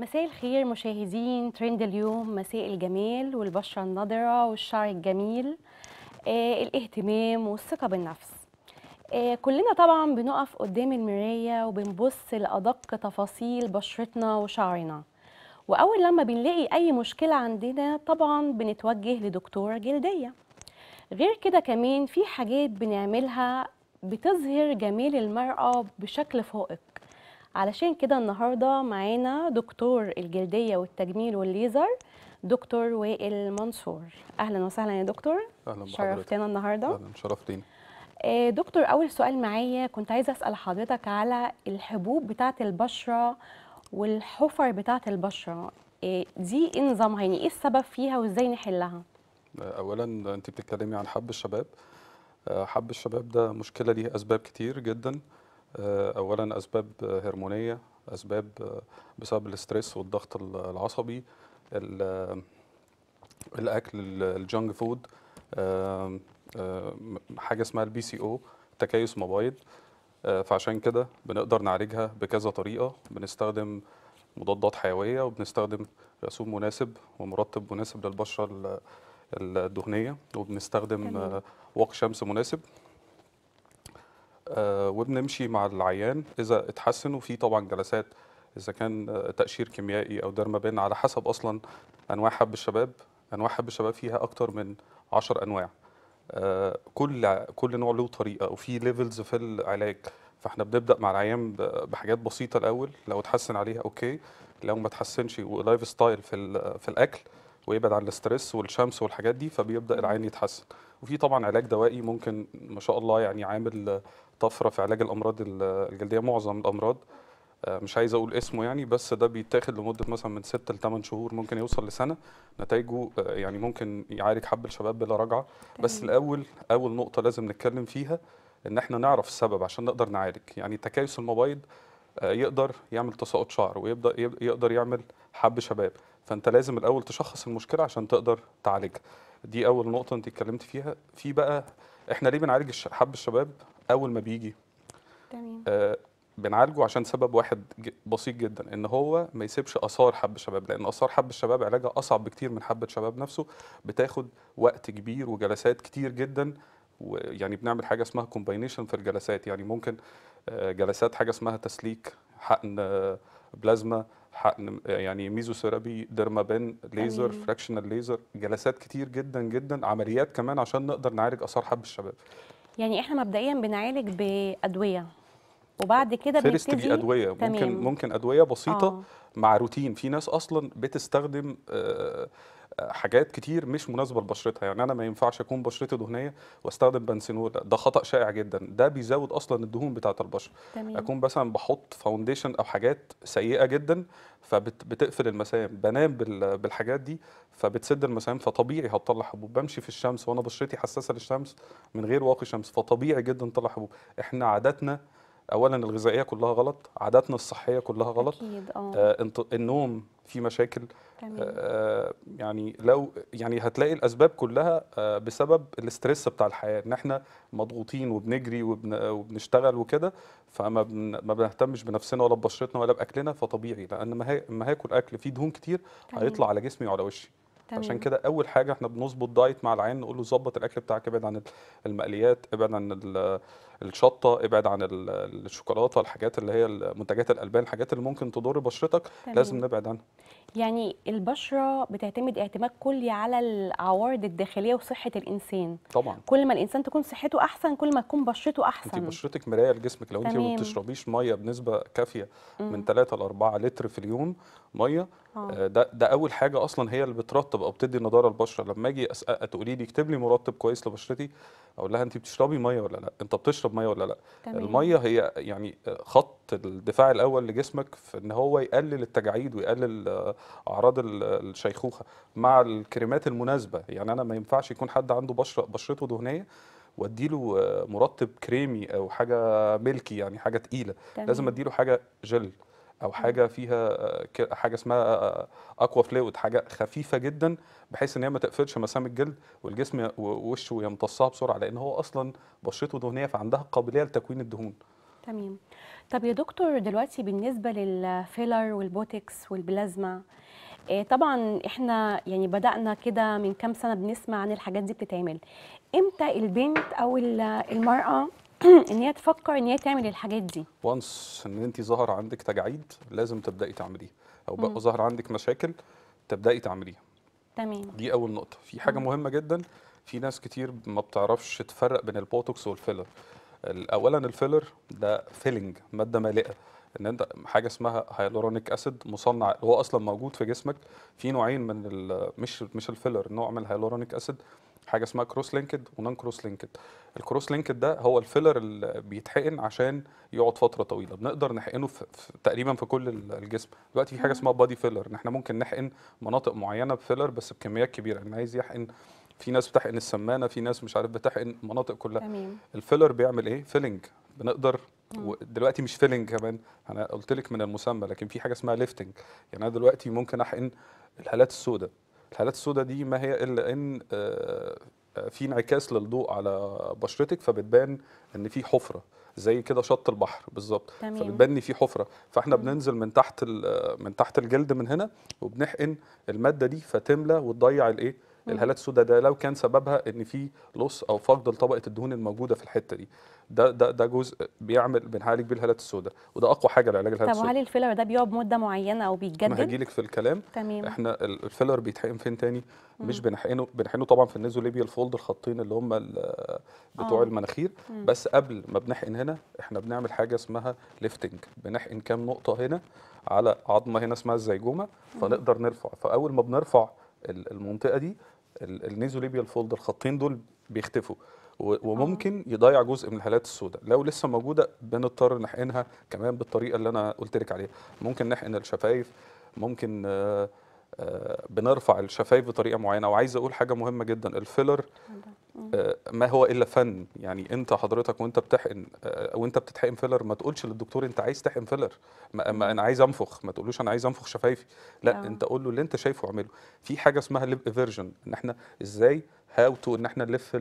مساء الخير مشاهدين ترند اليوم مساء الجمال والبشرة النضرة والشعر الجميل آه الاهتمام والثقة بالنفس آه كلنا طبعا بنقف قدام المراية وبنبص لأدق تفاصيل بشرتنا وشعرنا وأول لما بنلاقي أي مشكلة عندنا طبعا بنتوجه لدكتورة جلدية غير كده كمان في حاجات بنعملها بتظهر جمال المرأة بشكل فائق علشان كده النهارده معانا دكتور الجلديه والتجميل والليزر دكتور وائل منصور اهلا وسهلا يا دكتور اهلا بحضرتك شرفتنا النهارده اهلا شرفتيني آه، دكتور اول سؤال معايا كنت عايزه اسال حضرتك على الحبوب بتاعه البشره والحفر بتاعه البشره آه، دي ايه نظامها يعني ايه السبب فيها وازاي نحلها آه، اولا انت بتتكلمي عن حب الشباب حب الشباب ده مشكله ليه اسباب كتير جدا آه، اولا اسباب هرمونيه اسباب آه، بسبب الاسترس والضغط العصبي آه، الاكل الجانج فود حاجه اسمها البي سي او تكيس مبايض فعشان كده بنقدر نعالجها بكذا طريقه بنستخدم مضادات حيويه وبنستخدم رسوم مناسب ومرطب مناسب للبشره الدهنيه وبنستخدم واق شمس مناسب آه، وبنمشي مع العيان اذا اتحسن وفي طبعا جلسات اذا كان آه، تاشير كيميائي او بين على حسب اصلا انواع حب الشباب انواع حب الشباب فيها اكتر من 10 انواع آه، كل كل نوع له طريقه وفي ليفلز في العلاج فاحنا بنبدا مع العيان بحاجات بسيطه الاول لو اتحسن عليها اوكي لو ما اتحسنش ولايف ستايل في في الاكل ويبعد عن الاسترس والشمس والحاجات دي فبيبدا العيان يتحسن وفي طبعا علاج دوائي ممكن ما شاء الله يعني عامل طفره في علاج الامراض الجلديه معظم الامراض آه، مش عايز اقول اسمه يعني بس ده بيتاخد لمده مثلا من 6 ل 8 شهور ممكن يوصل لسنه نتائجه آه، يعني ممكن يعالج حب الشباب بلا رجعه بس الاول اول نقطه لازم نتكلم فيها ان احنا نعرف السبب عشان نقدر نعالج يعني تكيس المبيض آه، يقدر يعمل تساقط شعر ويبدا يقدر يعمل حب شباب فانت لازم الاول تشخص المشكله عشان تقدر تعالجها دي اول نقطه انت اتكلمت فيها في بقى احنا ليه بنعالج حب الشباب اول ما بيجي تمام آه بنعالجه عشان سبب واحد بسيط جدا ان هو ما يسيبش اثار حب الشباب لان اثار حب الشباب علاجها اصعب بكتير من حبه شباب نفسه بتاخد وقت كبير وجلسات كتير جدا ويعني بنعمل حاجه اسمها كومباينيشن في الجلسات يعني ممكن آه، جلسات حاجه اسمها تسليك حقن آه، بلازما حقن آه، يعني ميزوثيرابي بين ليزر فراكشنال ليزر جلسات كتير جدا جدا عمليات كمان عشان نقدر نعالج اثار حب الشباب يعني احنا مبدئيا بنعالج بادويه وبعد كده بنبتدي دي ادويه تمام. ممكن ممكن ادويه بسيطه آه. مع روتين في ناس اصلا بتستخدم آه،, آه حاجات كتير مش مناسبه لبشرتها يعني انا ما ينفعش اكون بشرتي دهنيه واستخدم بنسينول ده خطا شائع جدا ده بيزود اصلا الدهون بتاعه البشره اكون مثلا بحط فاونديشن او حاجات سيئه جدا فبتقفل المسام بنام بالحاجات دي فبتسد المسام فطبيعي هتطلع حبوب بمشي في الشمس وانا بشرتي حساسه للشمس من غير واقي شمس فطبيعي جدا تطلع حبوب احنا عاداتنا اولا الغذائيه كلها غلط عاداتنا الصحيه كلها غلط أكيد. آه, آه، النوم في مشاكل آه يعني لو يعني هتلاقي الاسباب كلها آه بسبب الاسترس بتاع الحياه ان احنا مضغوطين وبنجري وبن وبنشتغل وكده فما بن ما بنهتمش بنفسنا ولا ببشرتنا ولا باكلنا فطبيعي لان ما, ما هاكل اكل فيه دهون كتير هيطلع على جسمي وعلى وشي تمام. عشان كده اول حاجه احنا بنظبط دايت مع العين نقول له ظبط الاكل بتاعك ابعد عن المقليات ابعد عن الشطه ابعد عن الشوكولاته الحاجات اللي هي منتجات الالبان الحاجات اللي ممكن تضر بشرتك تمام. لازم نبعد عنها يعني البشره بتعتمد اعتماد كلي على العوارض الداخليه وصحه الانسان طبعا كل ما الانسان تكون صحته احسن كل ما تكون بشرته احسن انت بشرتك مرايه لجسمك لو انت ما بتشربيش ميه بنسبه كافيه مم. من 3 ل 4 لتر في اليوم ميه آه. آه، ده ده اول حاجه اصلا هي اللي بترطب او بتدي نضاره البشره لما اجي تقولي لي اكتب لي مرطب كويس لبشرتي اقول لها انت بتشربي ميه ولا لا انت بتشرب ميه ولا لا تمام. الميه هي يعني خط الدفاع الاول لجسمك في ان هو يقلل التجاعيد ويقلل اعراض الشيخوخه مع الكريمات المناسبه يعني انا ما ينفعش يكون حد عنده بشره بشرته دهنيه واديله مرطب كريمي او حاجه ملكي يعني حاجه تقيله تمام. لازم اديله حاجه جل او حاجه فيها آه، حاجه اسمها اكوا آه، آه، فلويد حاجه خفيفه جدا بحيث ان هي ما تقفلش مسام الجلد والجسم ووشه يمتصها بسرعه لان هو اصلا بشرته دهنيه فعندها قابليه لتكوين الدهون تمام طب يا دكتور دلوقتي بالنسبه للفيلر والبوتكس والبلازما طبعا احنا يعني بدانا كده من كام سنه بنسمع عن الحاجات دي بتتعمل امتى البنت او المراه ان هي تفكر ان هي تعمل الحاجات دي وانس ان انت ظهر عندك تجاعيد لازم تبداي تعمليها او بقى ظهر عندك مشاكل تبداي تعمليها تمام دي اول نقطه في حاجه مم. مهمه جدا في ناس كتير ما بتعرفش تفرق بين البوتوكس والفيلر اولا الفيلر ده فيلنج ماده مالئه ان انت حاجه اسمها هيالورونيك اسيد مصنع هو اصلا موجود في جسمك في نوعين من مش مش الفيلر نوع من الهيالورونيك اسيد حاجه اسمها كروس لينكد ونون كروس لينكد الكروس لينكد ده هو الفيلر اللي بيتحقن عشان يقعد فتره طويله بنقدر نحقنه في تقريبا في كل الجسم دلوقتي في حاجه اسمها بادي فيلر ان احنا ممكن نحقن مناطق معينه بفيلر بس بكميات كبيره اللي عايز يحقن في ناس بتحقن السمانه في ناس مش عارف بتحقن مناطق كلها تمام. الفيلر بيعمل ايه فيلنج بنقدر ودلوقتي مش فيلنج كمان انا قلت لك من المسمى لكن في حاجه اسمها ليفتنج يعني انا دلوقتي ممكن احقن الهالات السوداء الحالات السوداء دي ما هي الا ان آه، آه، في انعكاس للضوء على بشرتك فبتبان ان في حفره زي كده شط البحر بالظبط فبتبان ان في حفره فاحنا مم. بننزل من تحت من تحت الجلد من هنا وبنحقن الماده دي فتملى وتضيع الايه الهالات السوداء ده لو كان سببها ان في لص او فقد لطبقه الدهون الموجوده في الحته دي ده ده ده جزء بيعمل بنعالج بيه الهالات السوداء وده اقوى حاجه لعلاج الهالات السوداء طب وهل الفيلر ده بيقعد مده معينه او بيتجدد؟ ما هجيلك في الكلام تمام احنا الفيلر بيتحقن فين تاني؟ مم. مش بنحقنه بنحقنه طبعا في النيزوليبيال فولد الخطين اللي هم بتوع أوه. المناخير مم. بس قبل ما بنحقن هنا احنا بنعمل حاجه اسمها ليفتنج بنحقن كام نقطه هنا على عظمه هنا اسمها الزيجومه فنقدر نرفع فاول ما بنرفع المنطقه دي النيزوليبيال فولد الخطين دول بيختفوا وممكن آه. يضيع جزء من الهالات السوداء لو لسه موجوده بنضطر نحقنها كمان بالطريقه اللي انا قلت لك عليها ممكن نحقن الشفايف ممكن آه، آه، بنرفع الشفايف بطريقه معينه وعايز اقول حاجه مهمه جدا الفيلر آه، ما هو الا فن يعني انت حضرتك وانت بتحقن آه، وانت بتتحقن فيلر ما تقولش للدكتور انت عايز تحقن فيلر ما, ما انا عايز انفخ ما تقولوش انا عايز انفخ شفايفي لا أوه. انت قول له اللي انت شايفه اعمله في حاجه اسمها ليب فيرجن ان احنا ازاي هاو تو ان احنا نلف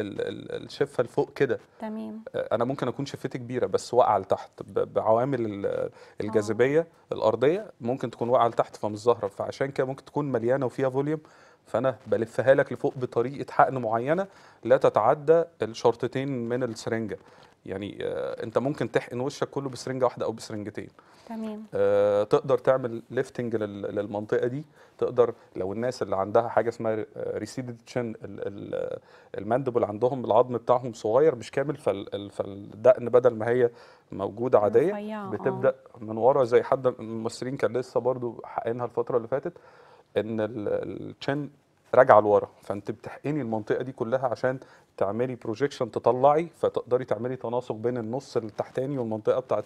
الشفه لفوق كده تمام آه، انا ممكن اكون شفتي كبيره بس واقعه لتحت بعوامل الجاذبيه الارضيه ممكن تكون واقعه لتحت فمش ظاهره فعشان كده ممكن تكون مليانه وفيها فوليوم فانا بلفها لك لفوق بطريقه حقن معينه لا تتعدى الشرطتين من السرنجه يعني آه انت ممكن تحقن وشك كله بسرنجه واحده او بسرنجتين تمام آه تقدر تعمل ليفتنج للمنطقه دي تقدر لو الناس اللي عندها حاجه اسمها ريسيدد تشن المندبل عندهم العظم بتاعهم صغير مش كامل فالدقن بدل ما هي موجوده عاديه بتبدا آه. من ورا زي حد من الممثلين كان لسه برضو حقنها الفتره اللي فاتت ان التشن راجعه لورا فانت بتحقني المنطقه دي كلها عشان تعملي بروجيكشن تطلعي فتقدري تعملي تناسق بين النص التحتاني والمنطقه بتاعه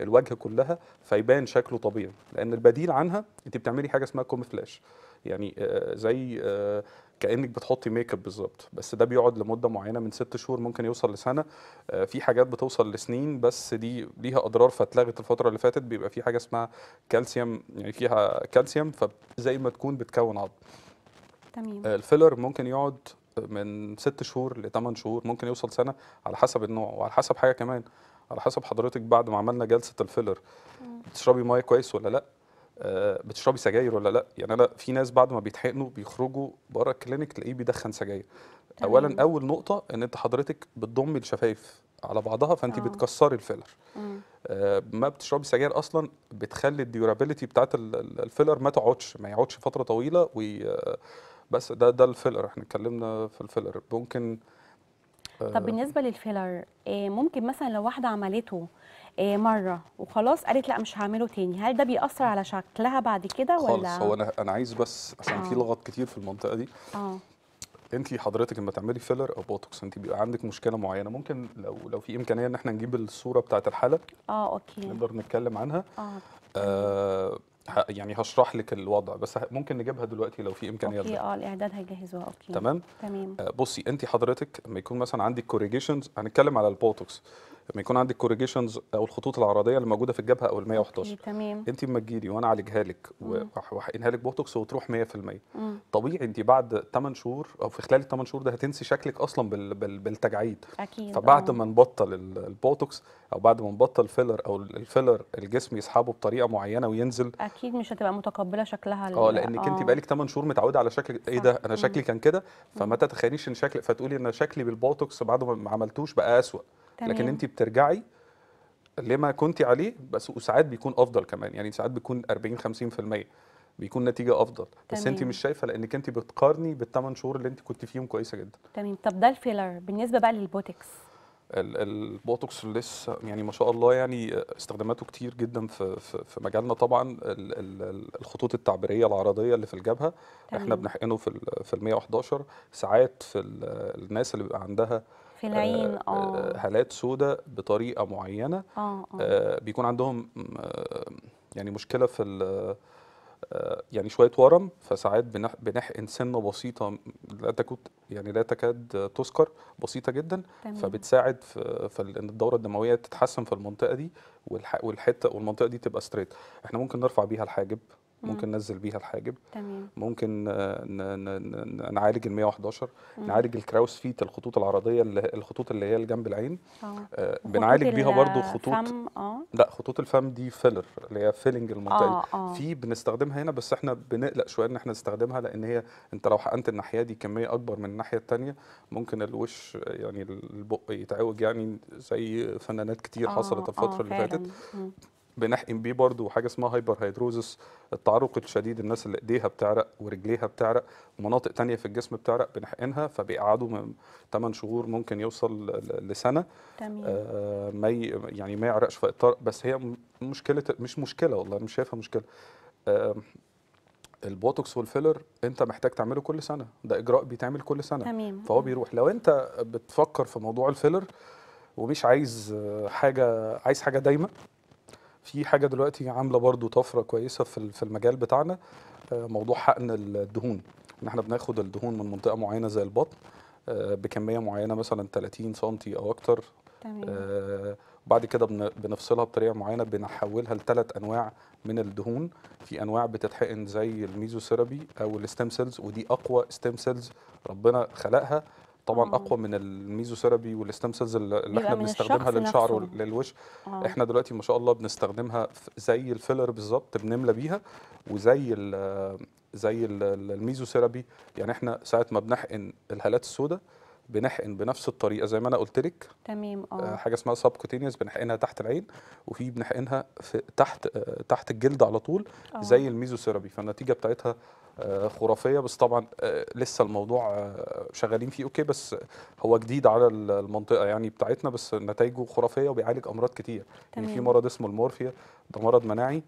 الوجه كلها فيبان شكله طبيعي لان البديل عنها انت بتعملي حاجه اسمها كومفلاش يعني آه، زي آه، كانك بتحطي ميك اب بالظبط بس ده بيقعد لمده معينه من ست شهور ممكن يوصل لسنه آه، في حاجات بتوصل لسنين بس دي ليها اضرار فاتلغت الفتره اللي فاتت بيبقى في حاجه اسمها كالسيوم يعني فيها كالسيوم فزي ما تكون بتكون عظم تمام آه، الفيلر ممكن يقعد من ست شهور ل شهور ممكن يوصل سنه على حسب النوع وعلى حسب حاجه كمان على حسب حضرتك بعد ما عملنا جلسه الفيلر بتشربي ميه كويس ولا لا آه، بتشربي سجاير ولا لا يعني انا في ناس بعد ما بيتحقنوا بيخرجوا بره الكلينيك تلاقيه بيدخن سجاير اولا اول نقطه ان انت حضرتك بتضمي الشفايف على بعضها فانت أوه. بتكسري الفيلر آه ما بتشربي سجاير اصلا بتخلي الديورابيلتي بتاعت الفيلر ما تقعدش ما يقعدش فتره طويله وبس آه، بس ده ده الفيلر احنا اتكلمنا في الفيلر ممكن طب بالنسبه للفيلر آه، ممكن مثلا لو واحده عملته آه، مره وخلاص قالت لا مش هعمله تاني هل ده بيأثر على شكلها بعد كده ولا خالص هو انا انا عايز بس عشان آه. في لغط كتير في المنطقه دي اه انت حضرتك لما تعملي فيلر او بوتوكس انت بيبقى عندك مشكله معينه ممكن لو لو في امكانيه ان احنا نجيب الصوره بتاعه الحاله اه اوكي نقدر نتكلم عنها اه, آه يعني هشرح لك الوضع بس ممكن نجيبها دلوقتي لو في امكانيه اوكي اه الاعداد هيجهزوها اوكي تمام تمام آه، بصي انت حضرتك لما يكون مثلا عندك كوريجيشنز هنتكلم على البوتوكس لما يكون عندك كوريجيشنز او الخطوط العرضيه اللي موجوده في الجبهه او ال 111 تمام انت لما تجيلي وانا اعالجها لك واحقنها لك بوتوكس وتروح 100% طبيعي انت بعد 8 شهور او في خلال ال 8 شهور ده هتنسي شكلك اصلا بال بال بالتجاعيد اكيد فبعد آه. ما نبطل البوتوكس او بعد ما نبطل فيلر او الفيلر الجسم يسحبه بطريقه معينه وينزل اكيد مش هتبقى متقبله شكلها اه لانك انت آه. بقالك 8 شهور متعوده على شكل ايه ده انا شكلي كان كده فما تتخيليش ان شكلك فتقولي ان شكلي بالبوتوكس بعد ما عملتوش بقى اسوأ تمام. لكن انت بترجعي لما كنت عليه بس وساعات بيكون افضل كمان يعني ساعات بيكون 40 50% بيكون نتيجه افضل تمام. بس انت مش شايفه لانك انت بتقارني بالثمان شهور اللي انت كنت فيهم كويسه جدا تمام طب ده الفيلر بالنسبه بقى للبوتكس البوتوكس لسه يعني ما شاء الله يعني استخداماته كتير جدا في في, في مجالنا طبعا الخطوط التعبيريه العرضيه اللي في الجبهه تمام. احنا بنحقنه في في ال 111 ساعات في الناس اللي بيبقى عندها في آه، العين آه هالات آه. سوداء بطريقه معينه آه آه. آه، بيكون عندهم يعني مشكله في يعني شويه ورم فساعات بنحقن سنه بسيطه لا تكاد يعني لا تكاد تذكر بسيطه جدا تمام. فبتساعد في ان الدوره الدمويه تتحسن في المنطقه دي والحته والمنطقه دي تبقى ستريت احنا ممكن نرفع بيها الحاجب ممكن ننزل بيها الحاجب تمام. ممكن آه، نعالج ال 111 مم. نعالج الكراوس فيت الخطوط العرضيه اللي الخطوط اللي هي جنب العين آه. آه، بنعالج بيها برضو خطوط فم. آه. لا خطوط الفم دي فيلر اللي هي فيلنج المنطقه آه. آه. في بنستخدمها هنا بس احنا بنقلق شويه ان احنا نستخدمها لان هي انت لو حقنت الناحيه دي كميه اكبر من الناحيه الثانيه ممكن الوش يعني البق يتعوج يعني زي فنانات كتير آه. حصلت الفتره آه. اللي فاتت بنحقن بيه برضه حاجه اسمها هايبر هيدروزس التعرق الشديد الناس اللي ايديها بتعرق ورجليها بتعرق ومناطق تانية في الجسم بتعرق بنحقنها فبيقعدوا من 8 شهور ممكن يوصل لسنه تمام آه ما يعني ما يعرقش في بس هي مشكله مش مشكله والله مش شايفها مشكله آه البوتوكس والفيلر انت محتاج تعمله كل سنه ده اجراء بيتعمل كل سنه تمام فهو بيروح لو انت بتفكر في موضوع الفيلر ومش عايز حاجه عايز حاجه دايمه في حاجه دلوقتي عامله برضو طفره كويسه في المجال بتاعنا آه، موضوع حقن الدهون ان احنا بناخد الدهون من منطقه معينه زي البطن آه، بكميه معينه مثلا 30 سم او اكتر تمام. آه، بعد كده بنفصلها بطريقه معينه بنحولها لثلاث انواع من الدهون في انواع بتتحقن زي الميزوثيرابي او الستيم سيلز ودي اقوى ستيم سيلز ربنا خلقها طبعا آه. اقوى من الميزو ثيرابي والاستام سيلز اللي احنا بنستخدمها للشعر وللوش آه. احنا دلوقتي ما شاء الله بنستخدمها زي الفيلر بالظبط بنملى بيها وزي الـ زي الميزو يعني احنا ساعه ما بنحقن الهالات السوداء بنحقن بنفس الطريقه زي ما انا قلت لك تمام اه, آه، حاجه اسمها سبكوتينيوس بنحقنها تحت العين وفي بنحقنها في تحت آه تحت الجلد على طول أوه. زي الميزوثيرابي فالنتيجه بتاعتها آه خرافيه بس طبعا آه لسه الموضوع آه شغالين فيه اوكي بس هو جديد على المنطقه يعني بتاعتنا بس نتائجه خرافيه وبيعالج امراض كتير تمام. يعني في مرض اسمه المورفيا ده مرض مناعي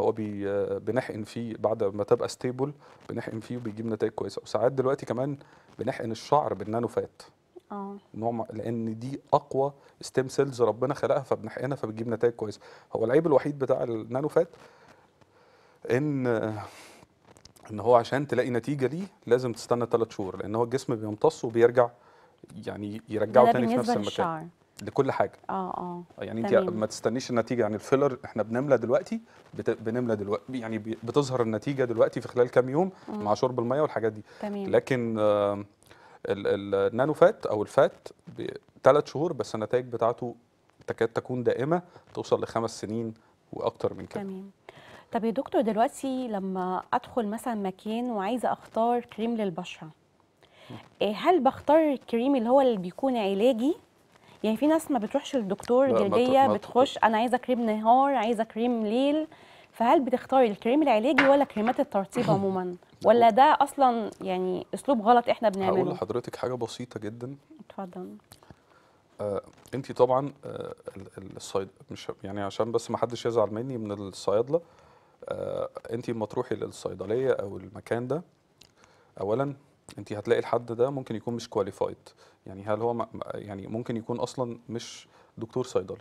هو بي بنحقن فيه بعد ما تبقى ستيبل بنحقن فيه وبيجيب نتائج كويسه وساعات دلوقتي كمان بنحقن الشعر بالنانو فات اه نوع لان دي اقوى ستيم سيلز ربنا خلقها فبنحقنها فبتجيب نتائج كويسه هو العيب الوحيد بتاع النانو فات ان ان هو عشان تلاقي نتيجه ليه لازم تستنى ثلاث شهور لان هو الجسم بيمتص وبيرجع يعني يرجعه تاني في نفس المكان الشعر. لكل حاجه اه اه يعني انت ما تستنيش النتيجه يعني الفيلر احنا بنملى دلوقتي بت... بنملى دلوقتي يعني بتظهر النتيجه دلوقتي في خلال كام يوم مم. مع شرب الميه والحاجات دي تمام. لكن آه النانو فات او الفات ثلاث شهور بس النتائج بتاعته تكاد تكون دائمه توصل لخمس سنين واكتر من كده تمام طب يا دكتور دلوقتي لما ادخل مثلا مكان وعايزه اختار كريم للبشره إيه، هل بختار الكريم اللي هو اللي بيكون علاجي يعني في ناس ما بتروحش للدكتور جلديه بتخش انا عايزه كريم نهار عايزه كريم ليل فهل بتختاري الكريم العلاجي ولا كريمات الترطيب عموما ولا ده اصلا يعني اسلوب غلط احنا بنعمله هقول لحضرتك حاجه بسيطه جدا اتفضل آه انت طبعا آه الصيد مش يعني عشان بس ما حدش يزعل مني من الصيدله آه انت لما تروحي للصيدليه او المكان ده اولا انت هتلاقي الحد ده ممكن يكون مش كواليفايد يعني هل هو يعني ممكن يكون اصلا مش دكتور صيدلي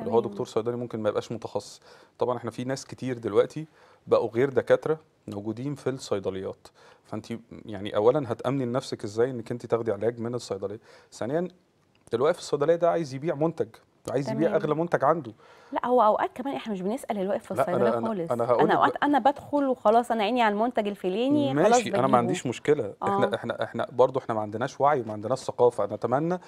اللي هو دكتور صيدلي ممكن ما يبقاش متخصص طبعا احنا في ناس كتير دلوقتي بقوا غير دكاتره موجودين في الصيدليات فانت يعني اولا هتامني لنفسك ازاي انك انت تاخدي علاج من الصيدليه ثانيا الواقف في الصيدليه ده عايز يبيع منتج عايز يبيع اغلى منتج عنده لا هو اوقات كمان احنا مش بنسال اللي واقف في الصيدليه خالص انا, أنا, أنا اوقات انا بدخل وخلاص انا عيني على المنتج الفلاني ماشي خلاص انا ما عنديش مشكله آه. احنا احنا احنا برضه احنا ما عندناش وعي وما عندناش ثقافه انا اتمنى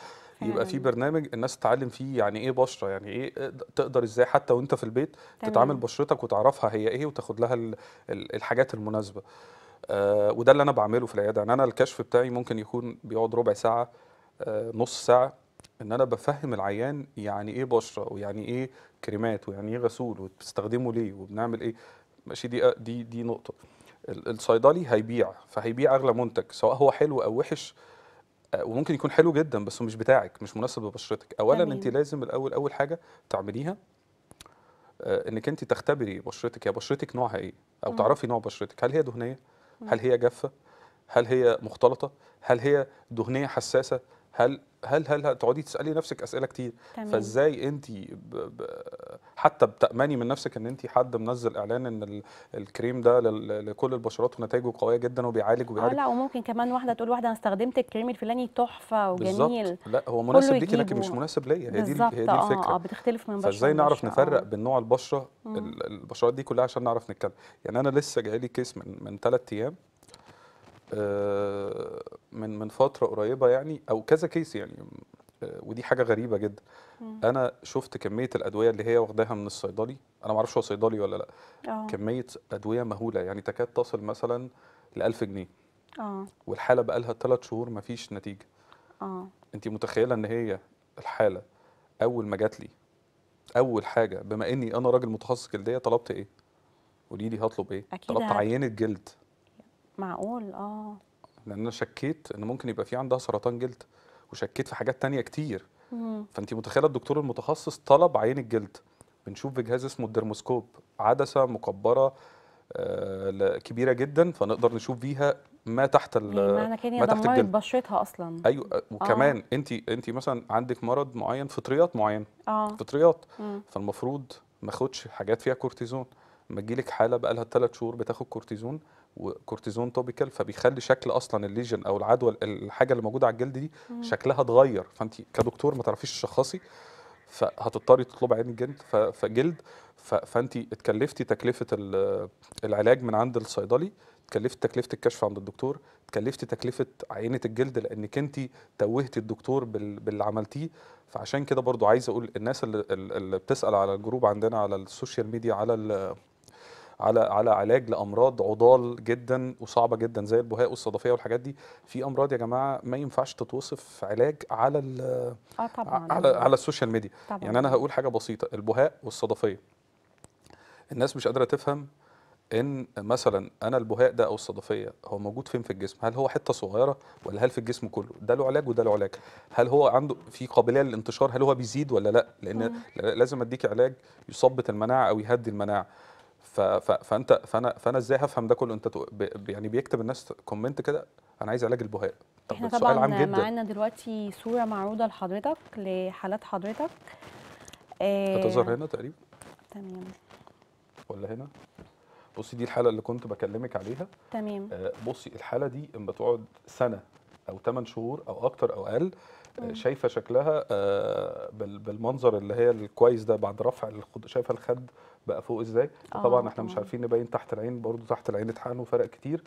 يبقى في برنامج الناس تتعلم فيه يعني ايه بشره يعني ايه تقدر ازاي حتى وانت في البيت تمام. تتعامل بشرتك وتعرفها هي ايه وتاخد لها الحاجات المناسبه آه وده اللي انا بعمله في العياده يعني انا الكشف بتاعي ممكن يكون بيقعد ربع ساعه آه نص ساعه ان انا بفهم العيان يعني ايه بشره ويعني ايه كريمات ويعني ايه غسول وبتستخدمه ليه وبنعمل ايه ماشي دي دي دي نقطه الصيدلي هيبيع فهيبيع اغلى منتج سواء هو حلو او وحش آه، وممكن يكون حلو جدا بس مش بتاعك مش مناسب لبشرتك اولا انت لازم الاول اول حاجه تعمليها آه، انك انت تختبري بشرتك يا بشرتك نوعها ايه او مم. تعرفي نوع بشرتك هل هي دهنيه هل هي جافه هل هي مختلطه هل هي دهنيه حساسه هل هل هل هتقعدي تسالي نفسك اسئله كتير تمام. فازاي انت حتى بتامني من نفسك ان انت حد منزل اعلان ان الكريم ده لكل البشرات ونتائجه قويه جدا وبيعالج آه، وبيعالج اه لا وممكن كمان واحده تقول واحده انا استخدمت الكريم الفلاني تحفه وجميل بالزبط. لا هو مناسب ليكي لكن مش مناسب ليا هي دي هي دي آه، الفكره اه, آه بتختلف من بشره فازاي نعرف بشرة. نفرق بين نوع البشره البشرات دي كلها عشان نعرف نتكلم يعني انا لسه جاي لي كيس من من ثلاث ايام آه، من من فتره قريبه يعني او كذا كيس يعني آه، ودي حاجه غريبه جدا انا شفت كميه الادويه اللي هي واخداها من الصيدلي انا ما اعرفش هو صيدلي ولا لا أوه. كميه ادويه مهوله يعني تكاد تصل مثلا ل 1000 جنيه اه والحاله بقى لها 3 شهور ما فيش نتيجه اه انت متخيله ان هي الحاله اول ما جات لي اول حاجه بما اني انا راجل متخصص جلديه طلبت ايه قولي لي هطلب ايه أكيد طلبت عينه جلد معقول اه لان انا شكيت ان ممكن يبقى في عندها سرطان جلد وشكيت في حاجات تانية كتير فانت متخيله الدكتور المتخصص طلب عين الجلد بنشوف بجهاز اسمه الدرموسكوب عدسه مكبره آه كبيره جدا فنقدر نشوف بيها ما تحت ال يعني ما تحت الجلد بشرتها اصلا ايوه آه، آه. وكمان آه. انت انت مثلا عندك مرض معين فطريات معين آه. فطريات مم. فالمفروض ما اخدش حاجات فيها كورتيزون ما تجيلك حاله بقى لها ثلاث شهور بتاخد كورتيزون وكورتيزون توبيكال فبيخلي شكل اصلا الليجن او العدوى الحاجه اللي موجوده على الجلد دي شكلها اتغير فانت كدكتور ما تعرفيش تشخصي فهتضطري تطلبي عين جلد فجلد فانت اتكلفتي تكلفه العلاج من عند الصيدلي اتكلفتي تكلفه الكشف عند الدكتور اتكلفتي تكلفه عينه الجلد لانك انت توهتي الدكتور باللي عملتيه فعشان كده برضو عايز اقول الناس اللي, اللي بتسال على الجروب عندنا على السوشيال ميديا على على على علاج لامراض عضال جدا وصعبه جدا زي البهاء والصدفيه والحاجات دي في امراض يا جماعه ما ينفعش تتوصف علاج على آه طبعا على على السوشيال ميديا طبعا. يعني انا هقول حاجه بسيطه البهاء والصدفيه الناس مش قادره تفهم ان مثلا انا البهاء ده او الصدفيه هو موجود فين في الجسم هل هو حته صغيره ولا هل في الجسم كله ده له علاج وده له علاج هل هو عنده في قابليه للانتشار هل هو بيزيد ولا لا لان لازم اديك علاج يثبط المناعه او يهدي المناعه فانت فانا فانا ازاي هفهم ده كله انت يعني بيكتب الناس كومنت كده انا عايز علاج البهاء طب احنا طبعا عام جدا. معانا دلوقتي صوره معروضه لحضرتك لحالات حضرتك آه، هتظهر هنا تقريبا تمام ولا هنا بصي دي الحاله اللي كنت بكلمك عليها تمام آه، بصي الحاله دي اما تقعد سنه او 8 شهور او اكتر او اقل شايفه شكلها آه، بالمنظر اللي هي الكويس ده بعد رفع الخد شايفه الخد بقى فوق ازاي آه طبعا احنا مش عارفين نبين تحت العين برضو تحت العين اتحقنوا فرق كتير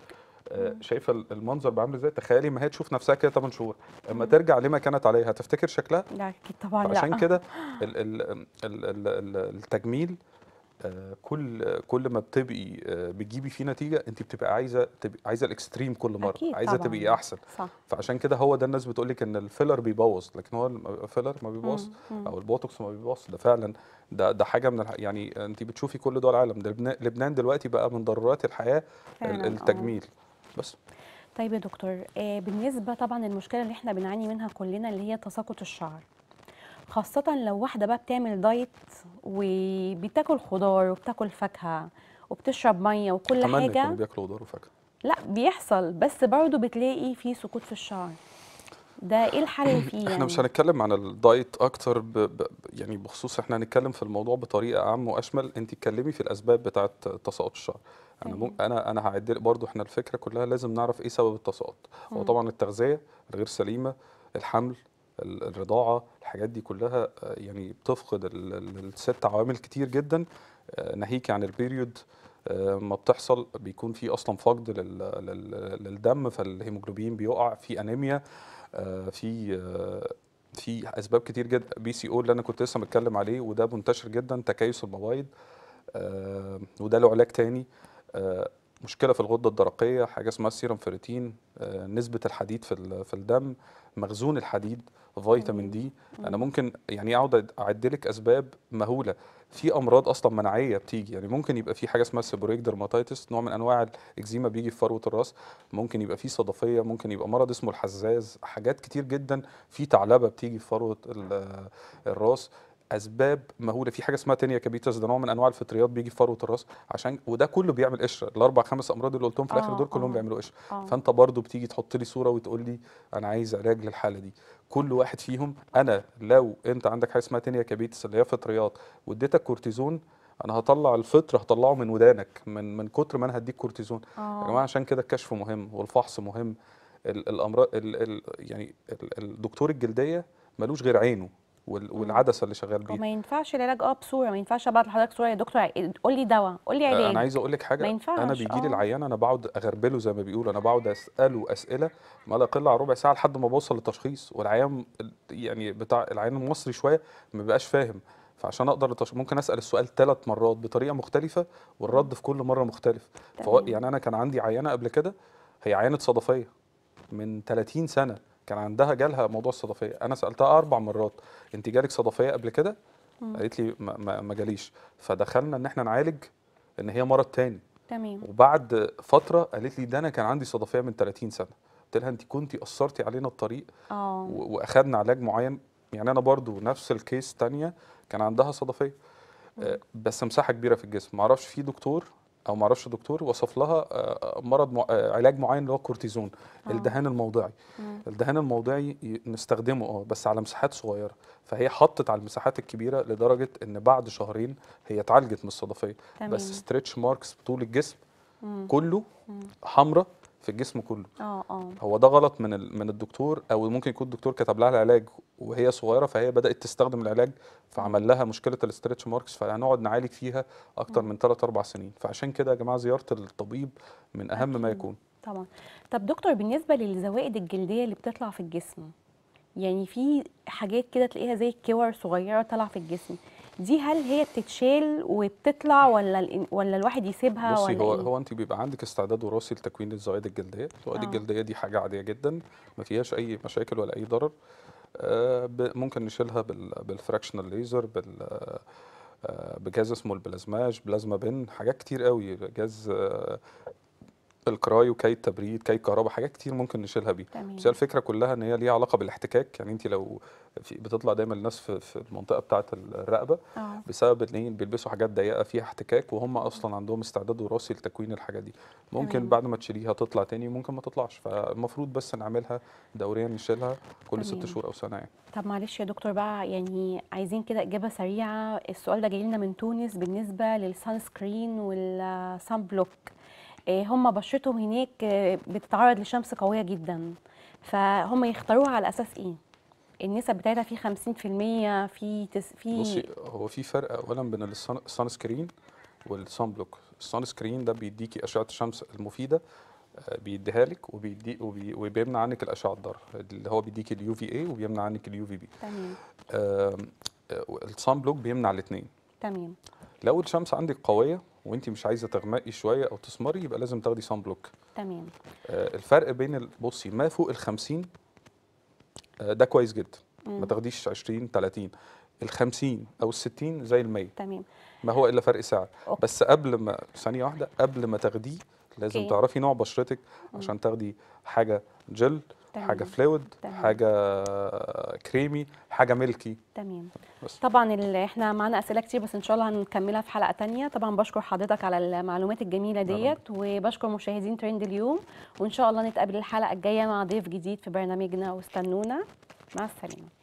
آه، شايفه المنظر بعمل ازاي تخيلي ما هي تشوف نفسها كده 8 شهور اما ترجع لما كانت عليه هتفتكر شكلها لا اكيد طبعا عشان كده التجميل آه، كل كل ما بتبقي آه، بتجيبي فيه نتيجه انت بتبقى عايزه تبقى عايزه الاكستريم كل مره أكيد عايزه تبقي احسن صح. فعشان كده هو ده الناس بتقول لك ان الفيلر بيبوظ لكن هو الفيلر ما بيبوظ او البوتوكس ما بيبوظ ده فعلا ده ده حاجه من يعني انت بتشوفي كل دول العالم ده لبنان دلوقتي بقى من ضرورات الحياه فعلا التجميل أوه. بس طيب يا دكتور آه، بالنسبه طبعا المشكله اللي احنا بنعاني منها كلنا اللي هي تساقط الشعر خاصة لو واحدة بقى بتعمل دايت وبتاكل خضار وبتاكل فاكهة وبتشرب مية وكل حاجة كمان بياكلوا خضار وفاكهة لا بيحصل بس برضه بتلاقي في سقوط في الشعر ده ايه الحل فيه يعني؟ احنا مش يعني؟ هنتكلم عن الدايت اكتر ب... ب... يعني بخصوص احنا هنتكلم في الموضوع بطريقه اعم واشمل انت اتكلمي في الاسباب بتاعه تساقط الشعر انا مم. انا انا هعد برضه احنا الفكره كلها لازم نعرف ايه سبب التساقط هو طبعا التغذيه الغير سليمه الحمل الرضاعه الحاجات دي كلها آه، يعني بتفقد الست عوامل كتير جدا آه، ناهيك عن البيريود آه، ما بتحصل بيكون في اصلا فقد للدم فالهيموجلوبين بيقع في انيميا في في اسباب كتير جدا بي سي او اللي انا كنت لسه متكلم عليه وده منتشر جدا تكيس البويض وده له علاج تاني مشكله في الغده الدرقيه حاجه اسمها سيرم فيريتين آه، نسبه الحديد في في الدم مخزون الحديد فيتامين دي انا ممكن يعني اقعد اعد لك اسباب مهوله في امراض اصلا مناعيه بتيجي يعني ممكن يبقى في حاجه اسمها سيبوريك درماتيتس نوع من انواع الاكزيما بيجي في فروه الراس ممكن يبقى في صدفيه ممكن يبقى مرض اسمه الحزاز حاجات كتير جدا في ثعلبه بتيجي في فروه آه، الراس اسباب مهوله في حاجه اسمها تينيا كابيتس ده نوع من انواع الفطريات بيجي في فروه الراس عشان وده كله بيعمل قشره الاربع خمس امراض اللي قلتهم في الاخر دول آه، كلهم آه، بيعملوا قشره آه. فانت برضو بتيجي تحط لي صوره وتقول لي انا عايز علاج للحاله دي كل واحد فيهم انا لو انت عندك حاجه اسمها تينيا كابيتس اللي هي فطريات واديتك كورتيزون انا هطلع الفطر هطلعه من ودانك من من كتر ما انا هديك كورتيزون يا جماعه عشان كده الكشف مهم والفحص مهم الامراض يعني الدكتور الجلديه ملوش غير عينه والعدسه اللي شغال بيها ما ينفعش العلاج اه بصوره ما ينفعش ابعت لحضرتك صوره يا دكتور قول لي دواء قول لي آه، علاج انا عايز اقول لك حاجه ما ينفعش. انا بيجي لي آه. العيان انا بقعد اغربله زي ما بيقولوا انا بقعد اساله اسئله ما لا يقل عن ربع ساعه لحد ما بوصل للتشخيص والعيان يعني بتاع العيان المصري شويه ما بيبقاش فاهم فعشان اقدر التش... ممكن اسال السؤال ثلاث مرات بطريقه مختلفه والرد في كل مره مختلف فهو يعني انا كان عندي عيانه قبل كده هي عيانه صدفيه من 30 سنه كان عندها جالها موضوع الصدفيه انا سالتها اربع مرات انت جالك صدفيه قبل كده قالت لي ما, ما جاليش فدخلنا ان احنا نعالج ان هي مرض تاني تمام وبعد فتره قالت لي ده انا كان عندي صدفيه من 30 سنه قلت لها انت كنتي قصرتي علينا الطريق آه. واخدنا علاج معين يعني انا برضو نفس الكيس تانية كان عندها صدفيه آه، بس مساحه كبيره في الجسم معرفش في دكتور او ما اعرفش دكتور وصف لها آه، آه، مرض آه، علاج معين اللي هو الكورتيزون آه. الدهان الموضعي مم. الدهان الموضعي نستخدمه اه بس على مساحات صغيره فهي حطت على المساحات الكبيره لدرجه ان بعد شهرين هي اتعالجت من الصدفيه بس ستريتش ماركس طول الجسم مم. كله حمراء في الجسم كله اه اه هو ده غلط من من الدكتور او ممكن يكون الدكتور كتب لها العلاج وهي صغيره فهي بدات تستخدم العلاج فعمل لها مشكله الاسترتش ماركس فهنقعد نعالج فيها اكتر من 3 4 سنين فعشان كده يا جماعه زياره الطبيب من اهم أكيد. ما يكون طبعا طب دكتور بالنسبه للزوائد الجلديه اللي بتطلع في الجسم يعني في حاجات كده تلاقيها زي كور صغيره طالعه في الجسم دي هل هي بتتشال وبتطلع ولا ولا الواحد يسيبها بصي ولا هو إيه؟ هو انت بيبقى عندك استعداد وراثي لتكوين الزوائد الجلديه، الزوائد آه. الجلديه دي حاجه عاديه جدا ما فيهاش اي مشاكل ولا اي ضرر آه ممكن نشيلها بالفراكشنال ليزر بال آه، بجهاز اسمه البلازماج بلازما بن حاجات كتير قوي جهاز آه، الكرايو وكي التبريد كي الكهرباء حاجات كتير ممكن نشيلها بيه بس هي الفكره كلها ان هي ليها علاقه بالاحتكاك يعني انت لو في بتطلع دايما الناس في, في المنطقه بتاعه الرقبه أوه. بسبب ان بيلبسوا حاجات ضيقه فيها احتكاك وهم اصلا عندهم استعداد وراثي لتكوين الحاجه دي ممكن تمام. بعد ما تشيليها تطلع تاني وممكن ما تطلعش فالمفروض بس نعملها دوريا نشيلها كل تمام. ست شهور او سنه يعني طب معلش يا دكتور بقى يعني عايزين كده اجابه سريعه السؤال ده جاي لنا من تونس بالنسبه للسان سكرين والسان بلوك إيه، هم بشرتهم هناك آه، بتتعرض لشمس قويه جدا فهم يختاروها على اساس ايه النسب بتاعتها في 50% في في بصي هو في فرق اولا بين السان سكرين والسان بلوك السان سكرين ده بيديكي اشعه الشمس المفيده آه، بيديها لك وبيدي وبي وبيمنع عنك الاشعه الضاره اللي هو بيديك اليو في اي وبيمنع عنك اليو في بي تمام آه، السان بلوك بيمنع الاثنين تمام لو الشمس عندك قويه وانت مش عايزه تغمقي شويه او تسمري يبقى لازم تاخدي سان بلوك تمام آه الفرق بين بصي ما فوق ال 50 آه ده كويس جدا مم. ما تاخديش 20 30 ال 50 او ال 60 زي ال 100 تمام ما هو الا فرق سعر أوكي. بس قبل ما ثانيه واحده قبل ما تاخديه لازم أوكي. تعرفي نوع بشرتك عشان تاخدي حاجه جل تمام. حاجه فلويد حاجه كريمي حاجه ميلكي تمام بس. طبعا احنا معانا اسئله كتير بس ان شاء الله هنكملها في حلقه تانية طبعا بشكر حضرتك على المعلومات الجميله ديت وبشكر مشاهدين ترند اليوم وان شاء الله نتقابل الحلقه الجايه مع ضيف جديد في برنامجنا واستنونا مع السلامه